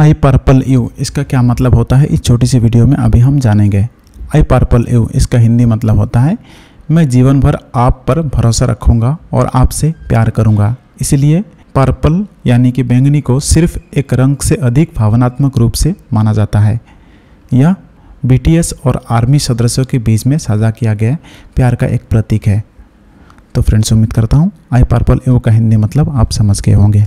I purple you इसका क्या मतलब होता है इस छोटी सी वीडियो में अभी हम जानेंगे आई पर्पल यू इसका हिंदी मतलब होता है मैं जीवन भर आप पर भरोसा रखूँगा और आपसे प्यार करूँगा इसलिए पर्पल यानी कि बैंगनी को सिर्फ एक रंग से अधिक भावनात्मक रूप से माना जाता है यह बीटीएस और आर्मी सदस्यों के बीच में साझा किया गया प्यार का एक प्रतीक है तो फ्रेंड्स उम्मीद करता हूँ आई पर्पल यू का हिंदी मतलब आप समझ गए होंगे